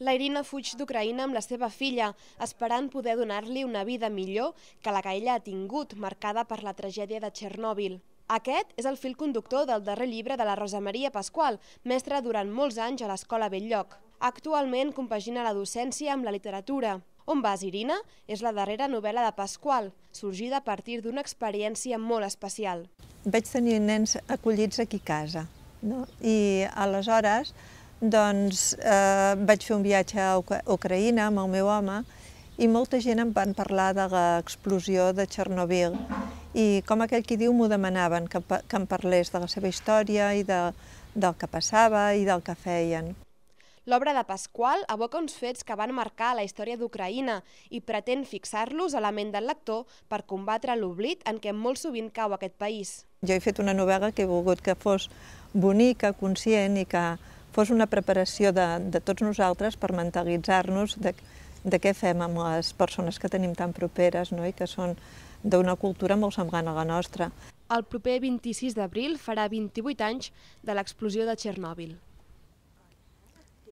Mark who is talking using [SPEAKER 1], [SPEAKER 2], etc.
[SPEAKER 1] La Irina fuig d'Ucraïna amb la seva filla, esperant poder donar-li una vida millor que la que ella ha tingut, marcada per la tragèdia de Txernòbil. Aquest és el fil conductor del darrer llibre de la Rosa Maria Pasqual, mestra durant molts anys a l'Escola Belllloc. Actualment compagina la docència amb la literatura. On vas, Irina? És la darrera novel·la de Pasqual, sorgida a partir d'una experiència molt especial.
[SPEAKER 2] Vaig tenir nens acollits aquí a casa, no? i aleshores doncs eh, vaig fer un viatge a Ucraïna amb el meu home i molta gent em van parlar de l'explosió de Txernobyl i com aquell qui diu m'ho demanaven, que, que em parlés de la seva història i de, del que passava i del que feien.
[SPEAKER 1] L'obra de Pasqual aboca uns fets que van marcar la història d'Ucraïna i pretén fixar-los a la ment del lector per combatre l'oblit en què molt sovint cau aquest
[SPEAKER 2] país. Jo he fet una novel·la que he volgut que fos bonica, conscient i que fos una preparació de, de tots nosaltres per mentalitzar-nos de, de què fem amb les persones que tenim tan properes no? i que són d'una cultura molt semblant a la nostra.
[SPEAKER 1] El proper 26 d'abril farà 28 anys de l'explosió de Txernòbil.